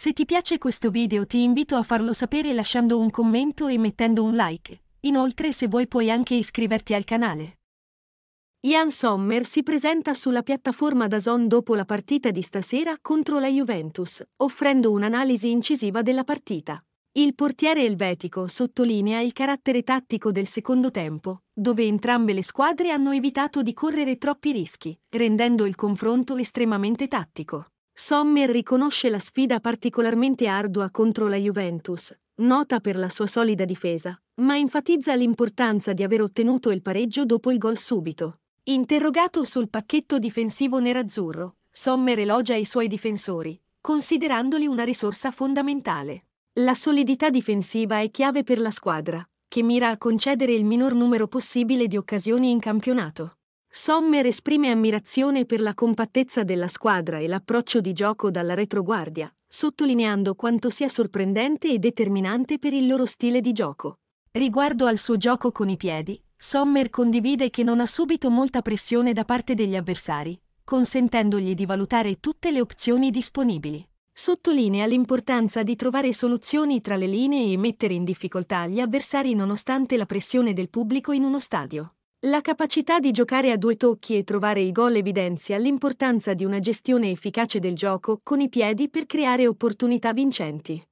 Se ti piace questo video ti invito a farlo sapere lasciando un commento e mettendo un like. Inoltre se vuoi puoi anche iscriverti al canale. Jan Sommer si presenta sulla piattaforma Dazon dopo la partita di stasera contro la Juventus, offrendo un'analisi incisiva della partita. Il portiere elvetico sottolinea il carattere tattico del secondo tempo, dove entrambe le squadre hanno evitato di correre troppi rischi, rendendo il confronto estremamente tattico. Sommer riconosce la sfida particolarmente ardua contro la Juventus, nota per la sua solida difesa, ma enfatizza l'importanza di aver ottenuto il pareggio dopo il gol subito. Interrogato sul pacchetto difensivo nerazzurro, Sommer elogia i suoi difensori, considerandoli una risorsa fondamentale. La solidità difensiva è chiave per la squadra, che mira a concedere il minor numero possibile di occasioni in campionato. Sommer esprime ammirazione per la compattezza della squadra e l'approccio di gioco dalla retroguardia, sottolineando quanto sia sorprendente e determinante per il loro stile di gioco. Riguardo al suo gioco con i piedi, Sommer condivide che non ha subito molta pressione da parte degli avversari, consentendogli di valutare tutte le opzioni disponibili. Sottolinea l'importanza di trovare soluzioni tra le linee e mettere in difficoltà gli avversari nonostante la pressione del pubblico in uno stadio. La capacità di giocare a due tocchi e trovare i gol evidenzia l'importanza di una gestione efficace del gioco con i piedi per creare opportunità vincenti.